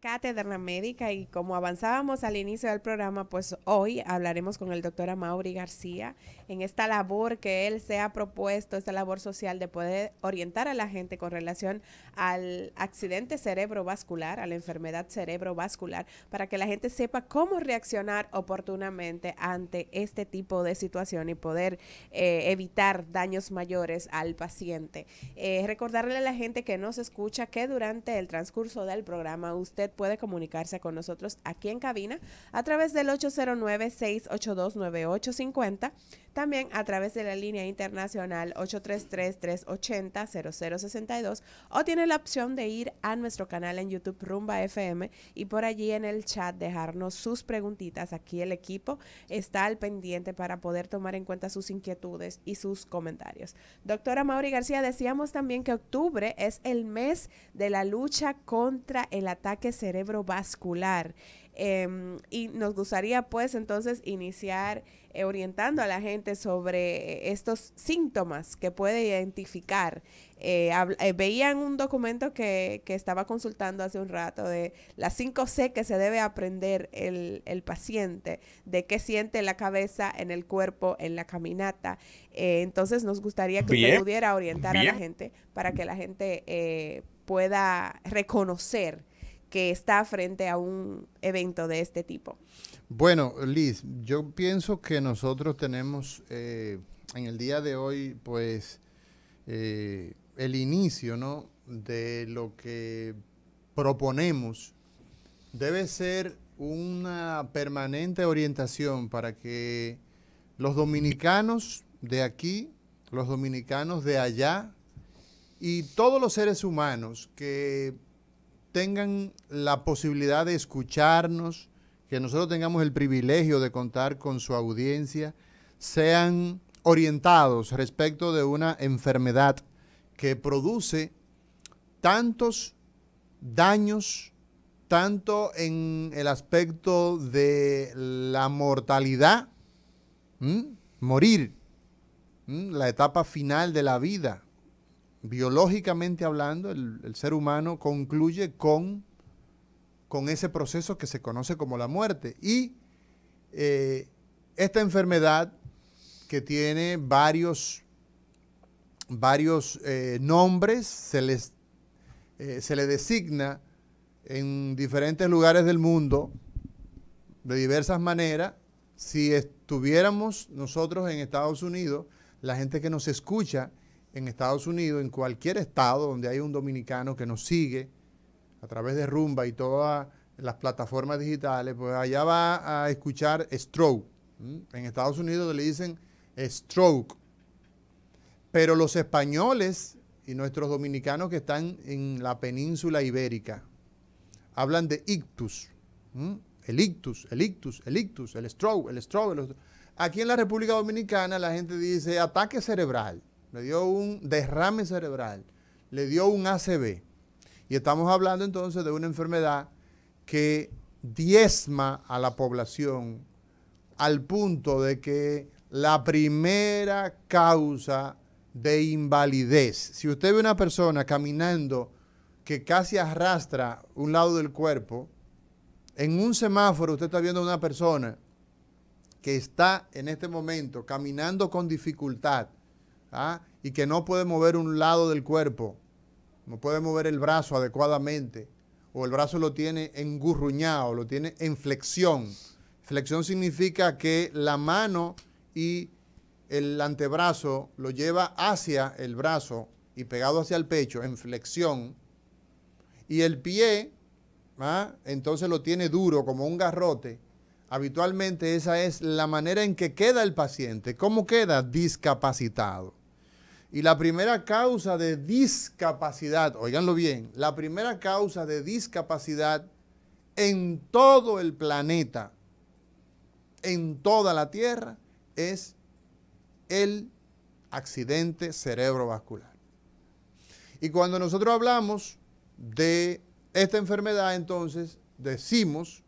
cátedra médica y como avanzábamos al inicio del programa, pues hoy hablaremos con el doctor Amaury García en esta labor que él se ha propuesto, esta labor social de poder orientar a la gente con relación al accidente cerebrovascular, a la enfermedad cerebrovascular, para que la gente sepa cómo reaccionar oportunamente ante este tipo de situación y poder eh, evitar daños mayores al paciente. Eh, recordarle a la gente que nos escucha que durante el transcurso del programa usted puede comunicarse con nosotros aquí en cabina a través del 809-682-9850, también a través de la línea internacional 833-380-0062 o tiene la opción de ir a nuestro canal en YouTube Rumba FM y por allí en el chat dejarnos sus preguntitas. Aquí el equipo está al pendiente para poder tomar en cuenta sus inquietudes y sus comentarios. Doctora Mauri García, decíamos también que octubre es el mes de la lucha contra el ataque cerebrovascular. Em, y nos gustaría pues entonces iniciar eh, orientando a la gente sobre estos síntomas que puede identificar. Eh, eh, veían un documento que, estaba consultando hace un rato de las 5 C que se debe aprender el, paciente, de qué siente la cabeza, en el cuerpo, en la caminata. entonces nos gustaría que pudiera orientar a la gente para que la gente pueda reconocer que está frente a un evento de este tipo? Bueno, Liz, yo pienso que nosotros tenemos eh, en el día de hoy, pues, eh, el inicio, ¿no? De lo que proponemos debe ser una permanente orientación para que los dominicanos de aquí, los dominicanos de allá y todos los seres humanos que tengan la posibilidad de escucharnos, que nosotros tengamos el privilegio de contar con su audiencia, sean orientados respecto de una enfermedad que produce tantos daños, tanto en el aspecto de la mortalidad, morir, la etapa final de la vida, biológicamente hablando, el, ser humano concluye con, con, ese proceso que se conoce como la muerte. Y eh, esta enfermedad que tiene varios, varios eh, nombres, se, les, eh, se le designa en diferentes lugares del mundo de diversas maneras. Si estuviéramos nosotros en Estados Unidos, la gente que nos escucha en Estados Unidos, en cualquier estado donde hay un dominicano que nos sigue a través de Rumba y todas las plataformas digitales, pues allá va a escuchar stroke. En Estados Unidos le dicen stroke. Pero los españoles y nuestros dominicanos que están en la península ibérica hablan de ictus. El ictus, el ictus, el ictus, el stroke, el stroke. Aquí en la República Dominicana la gente dice ataque cerebral le dio un derrame cerebral, le dio un ACV. Y estamos hablando entonces de una enfermedad que diezma a la población al punto de que la primera causa de invalidez, si usted ve una persona caminando que casi arrastra un lado del cuerpo, en un semáforo usted está viendo a una persona que está en este momento caminando con dificultad ¿ah? y que no puede mover un lado del cuerpo, no puede mover el brazo adecuadamente, o el brazo lo tiene engurruñado, lo tiene en flexión. Flexión significa que la mano y el antebrazo lo lleva hacia el brazo y pegado hacia el pecho, en flexión. Y el pie, ¿ah? entonces lo tiene duro como un garrote. Habitualmente esa es la manera en que queda el paciente. ¿Cómo queda? Discapacitado. Y la primera causa de discapacidad, oiganlo bien, la primera causa de discapacidad en todo el planeta, en toda la Tierra, es el accidente cerebrovascular. Y cuando nosotros hablamos de esta enfermedad, entonces decimos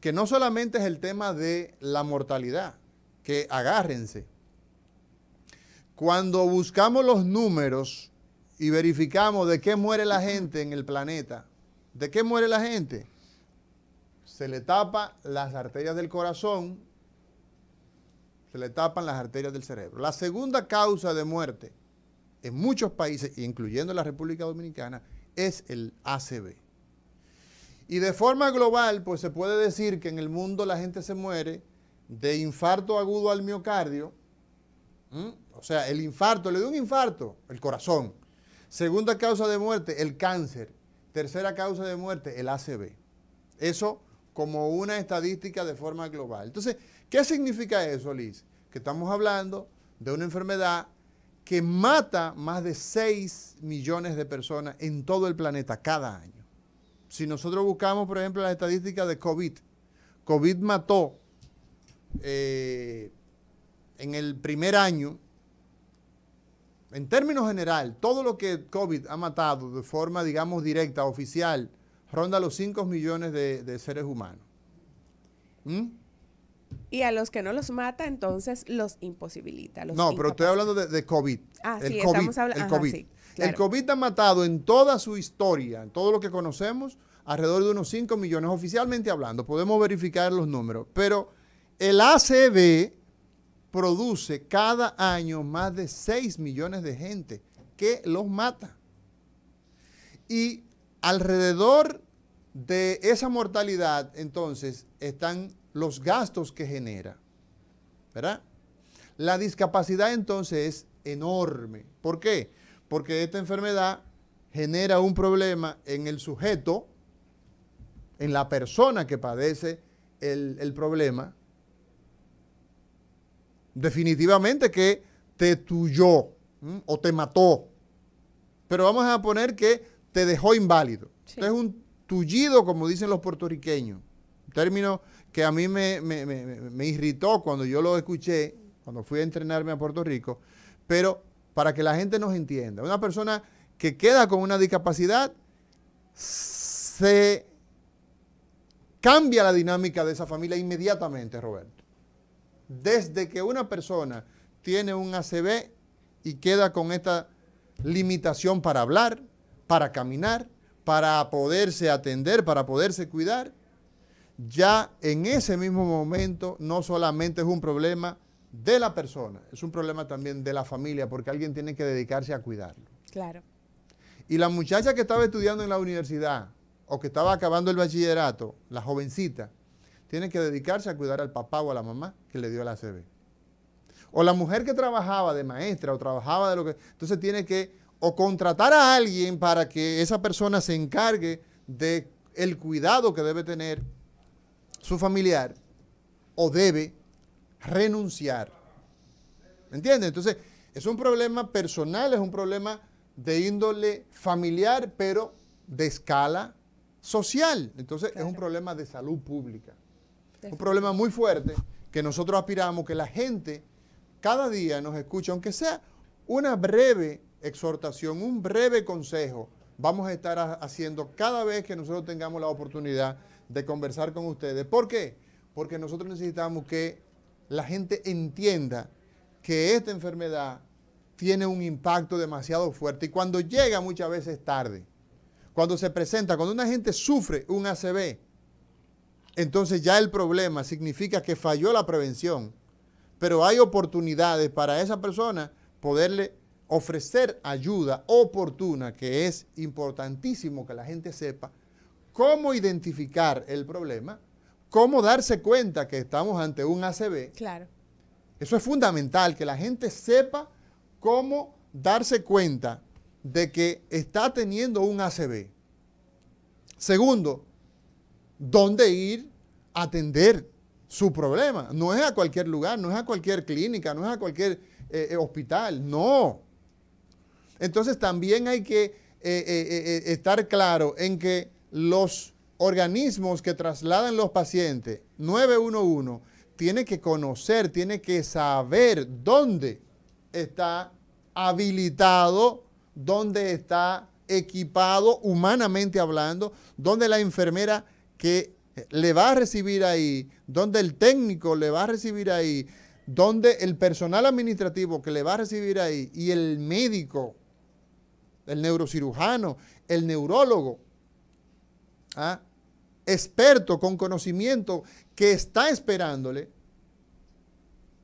que no solamente es el tema de la mortalidad, que agárrense, cuando buscamos los números y verificamos de qué muere la gente en el planeta, ¿de qué muere la gente? Se le tapa las arterias del corazón, se le tapan las arterias del cerebro. La segunda causa de muerte en muchos países, incluyendo la República Dominicana, es el ACV. Y de forma global, pues se puede decir que en el mundo la gente se muere de infarto agudo al miocardio, ¿Mm? O sea, el infarto, le dio un infarto, el corazón. Segunda causa de muerte, el cáncer. Tercera causa de muerte, el ACV. Eso como una estadística de forma global. Entonces, ¿qué significa eso, Liz? Que estamos hablando de una enfermedad que mata más de 6 millones de personas en todo el planeta cada año. Si nosotros buscamos, por ejemplo, las estadísticas de COVID, COVID mató eh, en el primer año, en términos general, todo lo que COVID ha matado de forma, digamos, directa, oficial, ronda los 5 millones de, seres humanos. ¿Mm? Y a los que no los mata, entonces los imposibilita. no, pero estoy hablando de, COVID. Ah, el sí, estamos hablando. El COVID. el COVID ha matado en toda su historia, en todo lo que conocemos, alrededor de unos 5 millones, oficialmente hablando. Podemos verificar los números. Pero el ACB, produce cada año más de 6 millones de gente que los mata. Y alrededor de esa mortalidad, entonces, están los gastos que genera. ¿Verdad? La discapacidad entonces es enorme. ¿Por qué? Porque esta enfermedad genera un problema en el sujeto, en la persona que padece el, el problema, definitivamente que te tuyó o te mató. Pero vamos a poner que te dejó inválido. es un tullido, como dicen los puertorriqueños. término que a mí me, me irritó cuando yo lo escuché, cuando fui a entrenarme a Puerto Rico. Pero para que la gente nos entienda, una persona que queda con una discapacidad se cambia la dinámica de esa familia inmediatamente, Roberto desde que una persona tiene un ACB y queda con esta limitación para hablar, para caminar, para poderse atender, para poderse cuidar, ya en ese mismo momento no solamente es un problema de la persona, es un problema también de la familia, porque alguien tiene que dedicarse a cuidarlo. Claro. Y la muchacha que estaba estudiando en la universidad o que estaba acabando el bachillerato, la jovencita, tiene que dedicarse a cuidar al papá o a la mamá que le dio la ACV. O la mujer que trabajaba de maestra o trabajaba de lo que... Entonces tiene que o contratar a alguien para que esa persona se encargue de el cuidado que debe tener su familiar o debe renunciar. ¿Entiendes? Entonces, es un problema personal, es un problema de índole familiar, pero de escala social. Entonces, es un problema de salud pública. Un problema muy fuerte que nosotros aspiramos que la gente cada día nos escuche, aunque sea una breve exhortación, un breve consejo, vamos a estar haciendo cada vez que nosotros tengamos la oportunidad de conversar con ustedes. ¿Por qué? Porque nosotros necesitamos que la gente entienda que esta enfermedad tiene un impacto demasiado fuerte y cuando llega muchas veces tarde. Cuando se presenta, cuando una gente sufre un ACV, entonces ya el problema significa que falló la prevención. Pero hay oportunidades para esa persona poderle ofrecer ayuda oportuna, que es importantísimo que la gente sepa cómo identificar el problema, cómo darse cuenta que estamos ante un ACB. Claro. Eso es fundamental, que la gente sepa cómo darse cuenta de que está teniendo un ACB. Segundo, dónde ir a atender su problema. No es a cualquier lugar, no es a cualquier clínica, no es a cualquier eh, eh, hospital, no. Entonces también hay que eh, estar claro en que los organismos que trasladan los pacientes, 911, tiene que conocer, tiene que saber dónde está habilitado, dónde está equipado humanamente hablando, dónde la enfermera que le va a recibir ahí, donde el técnico le va a recibir ahí, donde el personal administrativo que le va a recibir ahí y el médico, el neurocirujano, el neurólogo, ¿ah? experto con conocimiento que está esperándole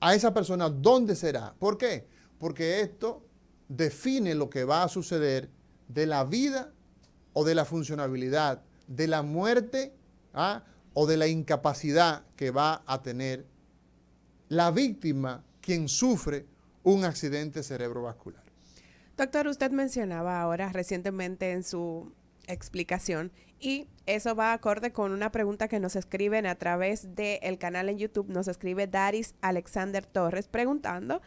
a esa persona, ¿dónde será? ¿Por qué? Porque esto define lo que va a suceder de la vida o de la funcionabilidad, de la muerte ¿ah? o de la incapacidad que va a tener la víctima quien sufre un accidente cerebrovascular. Doctor, usted mencionaba ahora recientemente en su explicación y eso va acorde con una pregunta que nos escriben a través del canal en YouTube, nos escribe Daris Alexander Torres preguntando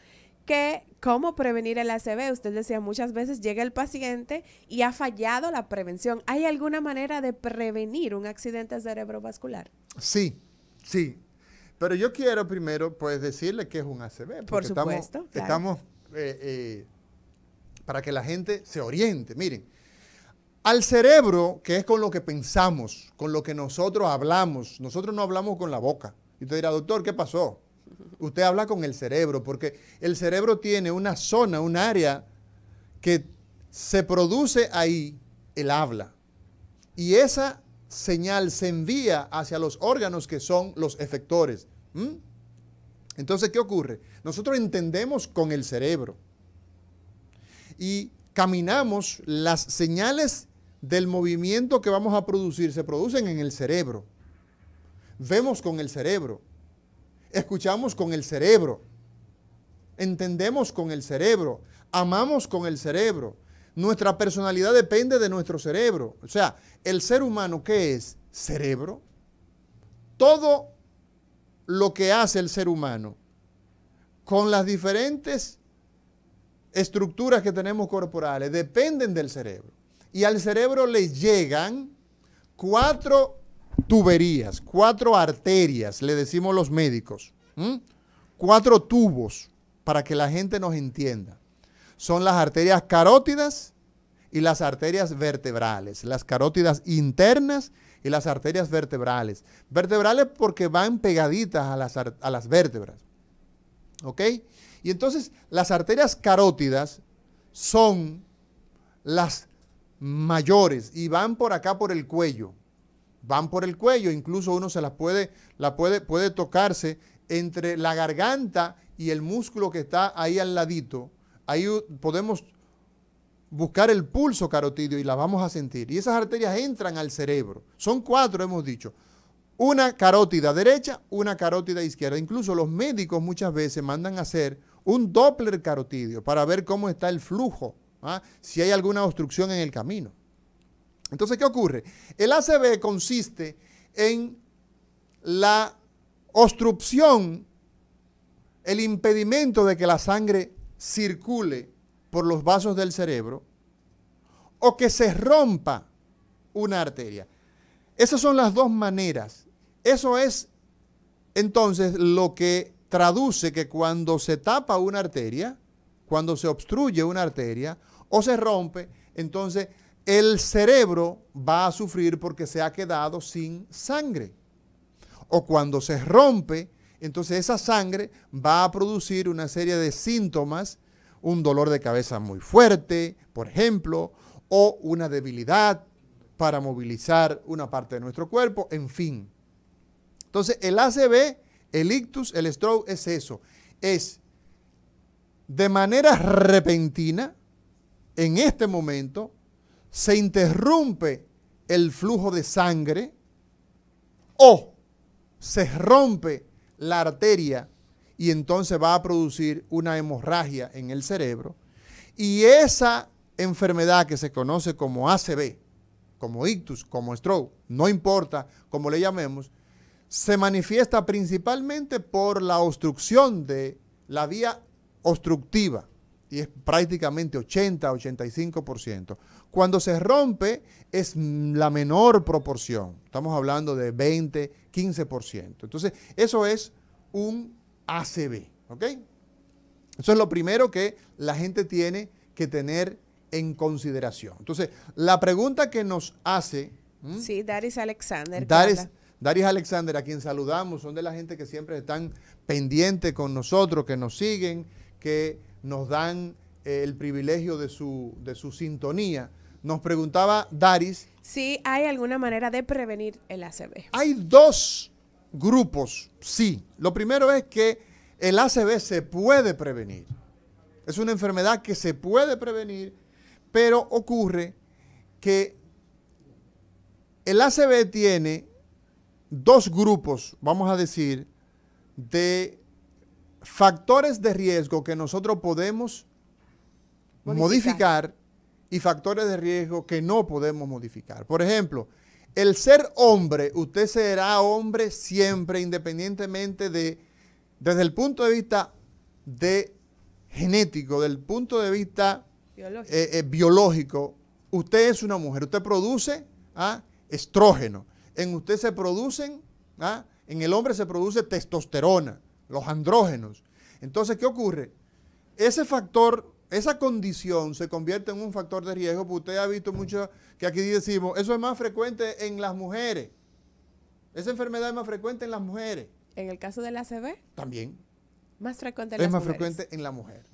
cómo prevenir el ACV. Usted decía, muchas veces llega el paciente y ha fallado la prevención. ¿Hay alguna manera de prevenir un accidente cerebrovascular? Sí, sí. Pero yo quiero primero, pues, decirle que es un ACV. Por supuesto. Estamos, eh, eh, para que la gente se oriente. Miren, al cerebro, que es con lo que pensamos, con lo que nosotros hablamos, nosotros no hablamos con la boca. Y usted dirá, doctor, ¿qué pasó? Usted habla con el cerebro, porque el cerebro tiene una zona, un área que se produce ahí el habla. Y esa señal se envía hacia los órganos que son los efectores. Entonces, ¿qué ocurre? Nosotros entendemos con el cerebro y caminamos, las señales del movimiento que vamos a producir se producen en el cerebro. Vemos con el cerebro, Escuchamos con el cerebro, entendemos con el cerebro, amamos con el cerebro. Nuestra personalidad depende de nuestro cerebro. O sea, el ser humano, ¿qué es? Cerebro. Todo lo que hace el ser humano con las diferentes estructuras que tenemos corporales dependen del cerebro. Y al cerebro le llegan cuatro tuberías, cuatro arterias, le decimos los médicos, cuatro tubos, para que la gente nos entienda. Son las arterias carótidas y las arterias vertebrales, las carótidas internas y las arterias vertebrales. Vertebrales porque van pegaditas a las, a las vértebras. ¿Ok? Y entonces las arterias carótidas son las mayores y van por acá por el cuello van por el cuello, incluso uno se las puede, la puede, puede tocarse entre la garganta y el músculo que está ahí al ladito. Ahí podemos buscar el pulso carotidio y la vamos a sentir. Y esas arterias entran al cerebro. Son cuatro, hemos dicho. Una carótida derecha, una carótida izquierda. Incluso los médicos muchas veces mandan a hacer un Doppler carotidio para ver cómo está el flujo, ¿ah? si hay alguna obstrucción en el camino. Entonces, ¿qué ocurre? El ACB consiste en la obstrucción, el impedimento de que la sangre circule por los vasos del cerebro o que se rompa una arteria. Esas son las dos maneras. Eso es entonces lo que traduce que cuando se tapa una arteria, cuando se obstruye una arteria o se rompe, entonces el cerebro va a sufrir porque se ha quedado sin sangre. O cuando se rompe, entonces esa sangre va a producir una serie de síntomas, un dolor de cabeza muy fuerte, por ejemplo, o una debilidad para movilizar una parte de nuestro cuerpo, en fin. Entonces el ACV, el ictus, el stroke es eso, es de manera repentina, en este momento, se interrumpe el flujo de sangre o se rompe la arteria y entonces va a producir una hemorragia en el cerebro. Y esa enfermedad que se conoce como ACV, como ictus, como stroke, no importa cómo le llamemos, se manifiesta principalmente por la obstrucción de la vía obstructiva y es prácticamente 80, 85%. Cuando se rompe es la menor proporción, estamos hablando de 20, 15%. Entonces, eso es un ACB, ¿ok? Eso es lo primero que la gente tiene que tener en consideración. Entonces, la pregunta que nos hace... Sí, Daris Alexander. Daris, Alexander, a quien saludamos, son de la gente que siempre están pendientes con nosotros, que nos siguen, que nos dan eh, el privilegio de su, de su sintonía. Nos preguntaba Daris. Si hay alguna manera de prevenir el ACB Hay dos grupos, sí. Lo primero es que el ACB se puede prevenir. Es una enfermedad que se puede prevenir, pero ocurre que el ACB tiene dos grupos, vamos a decir, de factores de riesgo que nosotros podemos modificar. y factores de riesgo que no podemos modificar. Por ejemplo, el ser hombre, usted será hombre siempre, independientemente de, desde el punto de vista de genético, del punto de vista biológico, eh, eh, usted es una mujer, usted produce ¿ah? estrógeno, en usted se producen, ¿ah? en el hombre se produce testosterona, los andrógenos. Entonces, ¿qué ocurre? Ese factor, esa condición se convierte en un factor de riesgo, usted ha visto mucho que aquí decimos, eso es más frecuente en las mujeres. Esa enfermedad es más frecuente en las mujeres. ¿En el caso del ACV? También. Más frecuente en es más frecuente en la mujer.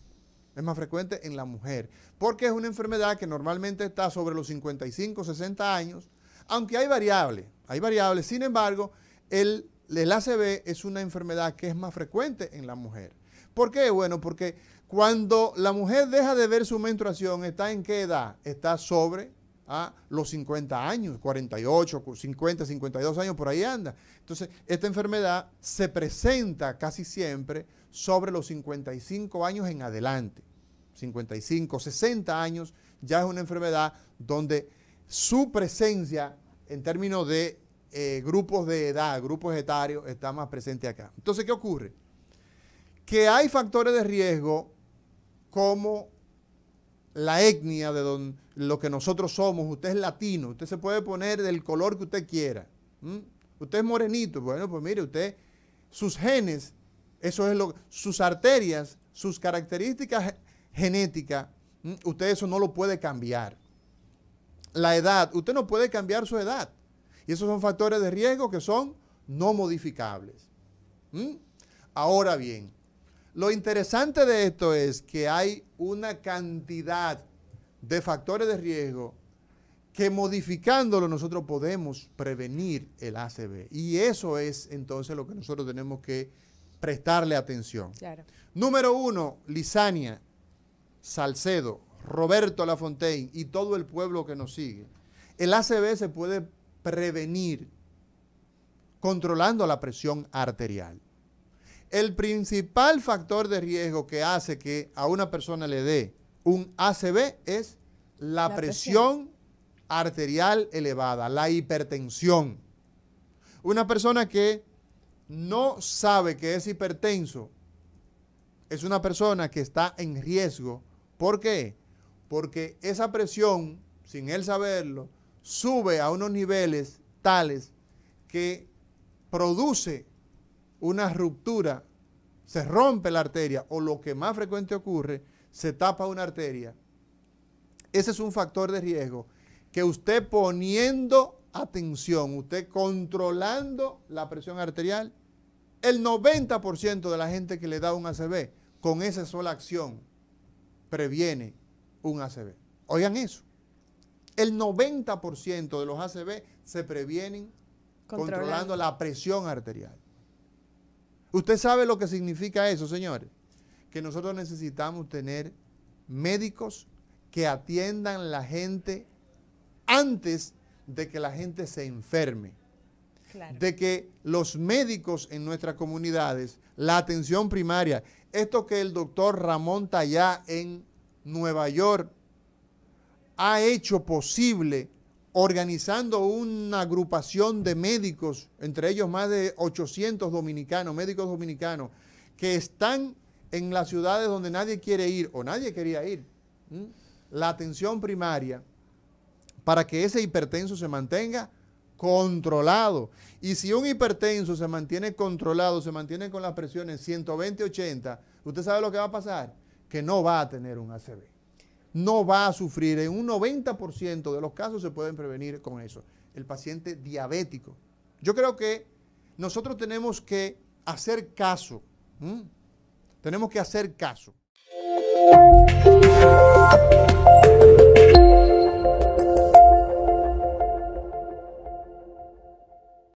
Es más frecuente en la mujer. Porque es una enfermedad que normalmente está sobre los 55, 60 años, aunque hay variables. Hay variables. Sin embargo, el el ACV es una enfermedad que es más frecuente en la mujer. ¿Por qué? Bueno, porque cuando la mujer deja de ver su menstruación, ¿está en qué edad? Está sobre ¿ah? los 50 años, 48, 50, 52 años, por ahí anda. Entonces, esta enfermedad se presenta casi siempre sobre los 55 años en adelante. 55, 60 años ya es una enfermedad donde su presencia en términos de eh, grupos de edad, grupos etarios, está más presente acá. Entonces, ¿qué ocurre? Que hay factores de riesgo como la etnia de lo que nosotros somos. Usted es latino, usted se puede poner del color que usted quiera. Usted es morenito, bueno, pues mire, usted, sus genes, eso es lo, sus arterias, sus características genéticas, usted eso no lo puede cambiar. La edad, usted no puede cambiar su edad. Y esos son factores de riesgo que son no modificables. ¿Mm? Ahora bien, lo interesante de esto es que hay una cantidad de factores de riesgo que modificándolo nosotros podemos prevenir el ACV. Y eso es entonces lo que nosotros tenemos que prestarle atención. Número uno, Lisania, Salcedo, Roberto Lafontaine y todo el pueblo que nos sigue. El ACV se puede prevenir controlando la presión arterial. El principal factor de riesgo que hace que a una persona le dé un ACB es la, presión, presión arterial elevada, la hipertensión. Una persona que no sabe que es hipertenso es una persona que está en riesgo. ¿Por qué? Porque esa presión, sin él saberlo, sube a unos niveles tales que produce una ruptura, se rompe la arteria o lo que más frecuente ocurre, se tapa una arteria. Ese es un factor de riesgo que usted poniendo atención, usted controlando la presión arterial, el 90% de la gente que le da un ACV con esa sola acción previene un ACV. Oigan eso. El 90% de los ACB se previenen controlando. la presión arterial. Usted sabe lo que significa eso, señores. Que nosotros necesitamos tener médicos que atiendan la gente antes de que la gente se enferme. De que los médicos en nuestras comunidades, la atención primaria, esto que el doctor Ramón Tallá en Nueva York ha hecho posible organizando una agrupación de médicos, entre ellos más de 800 dominicanos, médicos dominicanos, que están en las ciudades donde nadie quiere ir o nadie quería ir, la atención primaria para que ese hipertenso se mantenga controlado. Y si un hipertenso se mantiene controlado, se mantiene con las presiones 120-80, usted sabe lo que va a pasar, que no va a tener un ACV no va a sufrir. En un 90% de los casos se pueden prevenir con eso. El paciente diabético. Yo creo que nosotros tenemos que hacer caso. Tenemos que hacer caso.